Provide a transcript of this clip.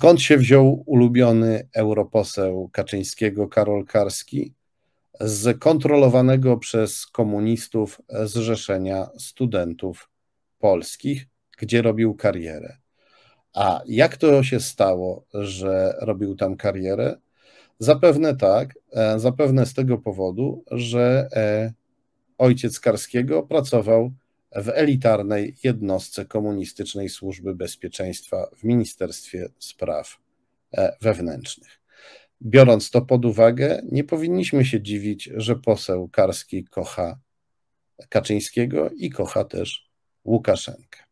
Skąd się wziął ulubiony europoseł Kaczyńskiego Karol Karski? Z kontrolowanego przez komunistów Zrzeszenia Studentów Polskich, gdzie robił karierę. A jak to się stało, że robił tam karierę? Zapewne tak, e, zapewne z tego powodu, że e, ojciec Karskiego pracował w elitarnej jednostce komunistycznej służby bezpieczeństwa w Ministerstwie Spraw e, Wewnętrznych. Biorąc to pod uwagę, nie powinniśmy się dziwić, że poseł Karski kocha Kaczyńskiego i kocha też Łukaszenkę.